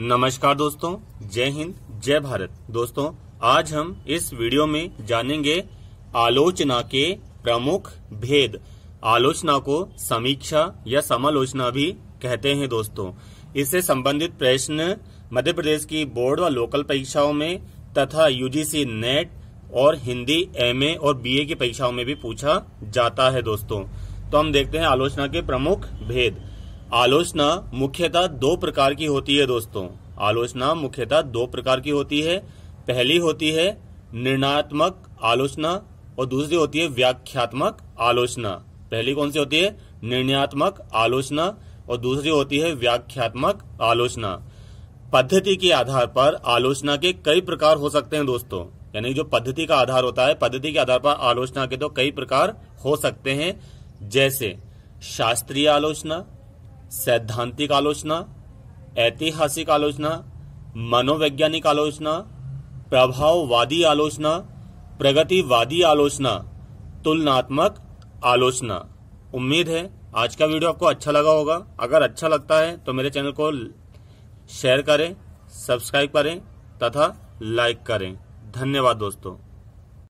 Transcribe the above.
नमस्कार दोस्तों जय हिंद जय भारत दोस्तों आज हम इस वीडियो में जानेंगे आलोचना के प्रमुख भेद आलोचना को समीक्षा या समालोचना भी कहते हैं दोस्तों इससे संबंधित प्रश्न मध्य प्रदेश की बोर्ड व लोकल परीक्षाओं में तथा यूजीसी नेट और हिंदी एमए और बीए की परीक्षाओं में भी पूछा जाता है दोस्तों तो हम देखते हैं आलोचना के प्रमुख भेद आलोचना मुख्यतः दो प्रकार की होती है दोस्तों आलोचना मुख्यतः दो प्रकार की होती है पहली होती है निर्णयात्मक आलोचना और दूसरी होती है व्याख्यात्मक आलोचना पहली कौन सी होती है निर्णयात्मक आलोचना और दूसरी होती है व्याख्यात्मक आलोचना पद्धति के आधार पर आलोचना के कई प्रकार हो सकते हैं दोस्तों यानी जो पद्धति का आधार होता है पद्धति के आधार पर आलोचना के तो कई प्रकार हो सकते हैं जैसे शास्त्रीय आलोचना सैद्धांतिक आलोचना ऐतिहासिक आलोचना मनोवैज्ञानिक आलोचना प्रभाववादी आलोचना प्रगतिवादी आलोचना तुलनात्मक आलोचना उम्मीद है आज का वीडियो आपको अच्छा लगा होगा अगर अच्छा लगता है तो मेरे चैनल को शेयर करें सब्सक्राइब करें तथा लाइक करें धन्यवाद दोस्तों